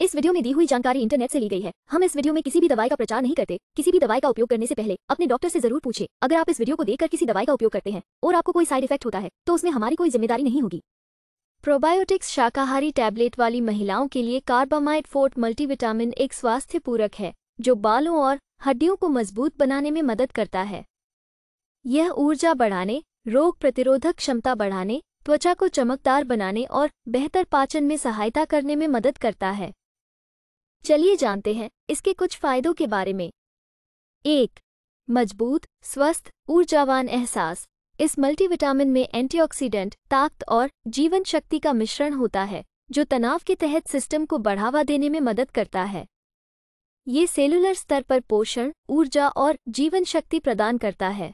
इस वीडियो में दी हुई जानकारी इंटरनेट से ली गई है हम इस वीडियो में किसी भी दवाई का प्रचार नहीं करते किसी भी दवाई का उपयोग करने से पहले अपने डॉक्टर से जरूर पूछे अगर आप इस वीडियो को देखकर किसी दवाई का उपयोग करते हैं और आपको कोई साइड इफेक्ट होता है तो उसमें हमारी कोई जिम्मेदारी नहीं होगी प्रोबायोटिक्स शाकाहारी टैबलेट वाली महिलाओं के लिए कार्बामाइड फोर्ट मल्टीविटामिन एक स्वास्थ्य पूरक है जो बालों और हड्डियों को मजबूत बनाने में मदद करता है यह ऊर्जा बढ़ाने रोग प्रतिरोधक क्षमता बढ़ाने त्वचा को चमकदार बनाने और बेहतर पाचन में सहायता करने में मदद करता है चलिए जानते हैं इसके कुछ फायदों के बारे में एक मजबूत स्वस्थ ऊर्जावान एहसास इस मल्टीविटामिन में एंटीऑक्सीडेंट ताकत और जीवन शक्ति का मिश्रण होता है जो तनाव के तहत सिस्टम को बढ़ावा देने में मदद करता है ये सेलुलर स्तर पर पोषण ऊर्जा और जीवन शक्ति प्रदान करता है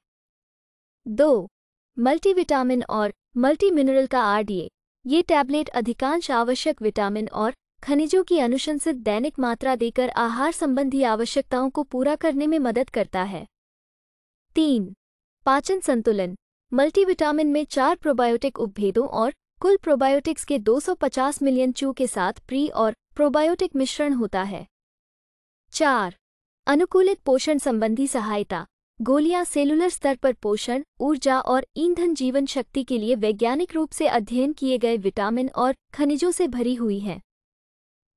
दो मल्टीविटामिन और मल्टी मिनरल का आरडीए ये टैबलेट अधिकांश आवश्यक विटामिन और खनिजों की अनुशंसित दैनिक मात्रा देकर आहार संबंधी आवश्यकताओं को पूरा करने में मदद करता है तीन पाचन संतुलन मल्टीविटामिन में चार प्रोबायोटिक उपभेदों और कुल प्रोबायोटिक्स के 250 मिलियन चू के साथ प्री और प्रोबायोटिक मिश्रण होता है चार अनुकूलित पोषण संबंधी सहायता गोलियां सेलुलर स्तर पर पोषण ऊर्जा और ईंधन जीवन शक्ति के लिए वैज्ञानिक रूप से अध्ययन किए गए विटामिन और खनिजों से भरी हुई हैं